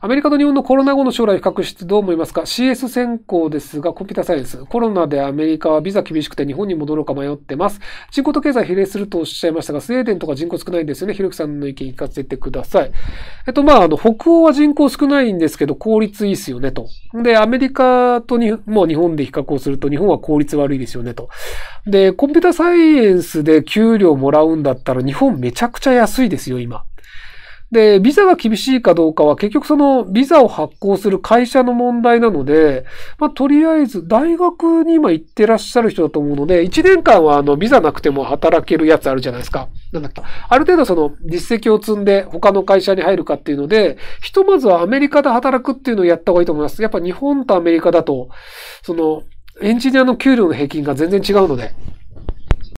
アメリカと日本のコロナ後の将来を比較してどう思いますか ?CS 専攻ですが、コンピュータサイエンス。コロナでアメリカはビザ厳しくて日本に戻ろうか迷ってます。人口と経済比例するとおっしゃいましたが、スウェーデンとか人口少ないんですよね。ひろきさんの意見聞かせてください。えっと、まあ、あの、北欧は人口少ないんですけど、効率いいっすよね、と。で、アメリカとに、もう日本で比較をすると、日本は効率悪いですよね、と。で、コンピュータサイエンスで給料もらうんだったら、日本めちゃくちゃ安いですよ、今。で、ビザが厳しいかどうかは結局そのビザを発行する会社の問題なので、まあ、とりあえず大学に今行ってらっしゃる人だと思うので、1年間はあのビザなくても働けるやつあるじゃないですか。なんだっけ。ある程度その実績を積んで他の会社に入るかっていうので、ひとまずはアメリカで働くっていうのをやった方がいいと思います。やっぱ日本とアメリカだと、そのエンジニアの給料の平均が全然違うので。